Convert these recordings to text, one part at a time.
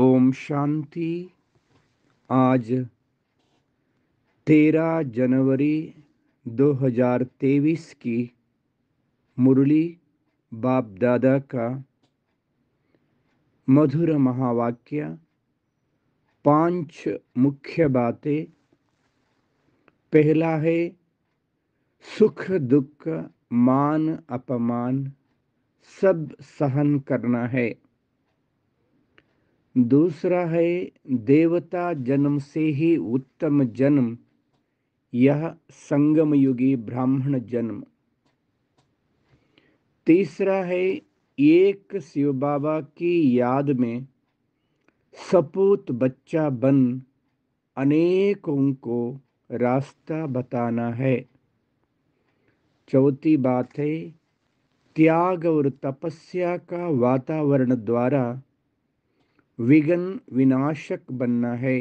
ओम शांति आज तेरह जनवरी 2023 की मुरली बाप दादा का मधुर महावाक्य पांच मुख्य बातें पहला है सुख दुख मान अपमान सब सहन करना है दूसरा है देवता जन्म से ही उत्तम जन्म यह संगम युगी ब्राह्मण जन्म तीसरा है एक शिव बाबा की याद में सपूत बच्चा बन अनेकों को रास्ता बताना है चौथी बात है त्याग और तपस्या का वातावरण द्वारा विघन विनाशक बनना है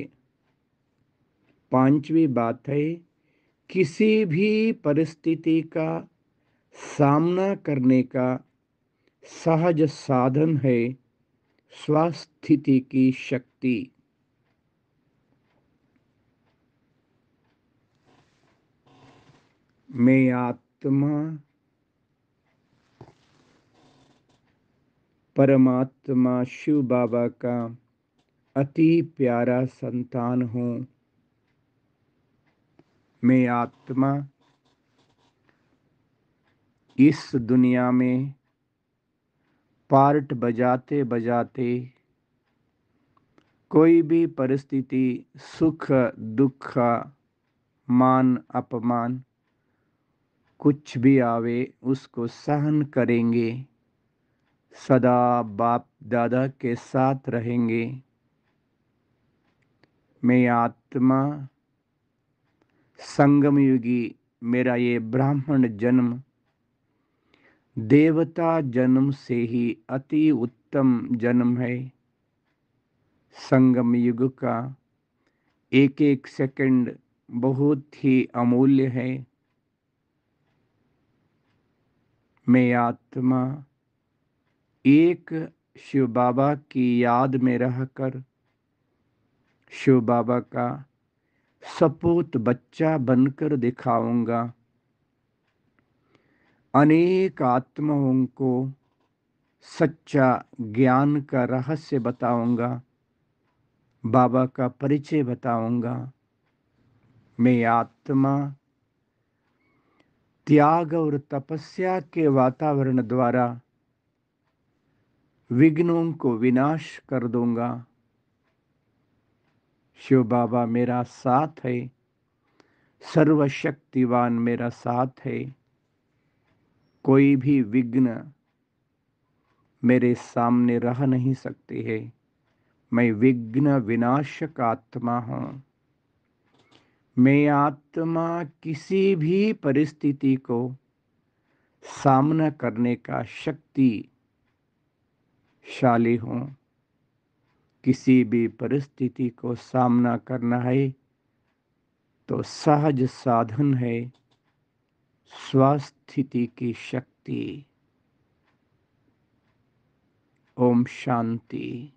पांचवी बात है किसी भी परिस्थिति का सामना करने का सहज साधन है स्वास्थिति की शक्ति मैं आत्मा परमात्मा शिव बाबा का अति प्यारा संतान हूँ मैं आत्मा इस दुनिया में पार्ट बजाते बजाते कोई भी परिस्थिति सुख दुख मान अपमान कुछ भी आवे उसको सहन करेंगे सदा बाप दादा के साथ रहेंगे मैं आत्मा संगम युगी मेरा ये ब्राह्मण जन्म देवता जन्म से ही अति उत्तम जन्म है संगम युग का एक एक सेकंड बहुत ही अमूल्य है मैं आत्मा एक शिव बाबा की याद में रहकर शिव बाबा का सपूत बच्चा बनकर दिखाऊंगा अनेक आत्माओं को सच्चा ज्ञान का रहस्य बताऊंगा बाबा का परिचय बताऊंगा मैं आत्मा त्याग और तपस्या के वातावरण द्वारा विघ्नों को विनाश कर दूंगा शिव बाबा मेरा साथ है सर्वशक्तिवान मेरा साथ है कोई भी विघ्न मेरे सामने रह नहीं सकते है मैं विघ्न विनाशक आत्मा हूँ मैं आत्मा किसी भी परिस्थिति को सामना करने का शक्ति शाली हों किसी भी परिस्थिति को सामना करना है तो सहज साधन है स्वास्थिति की शक्ति ओम शांति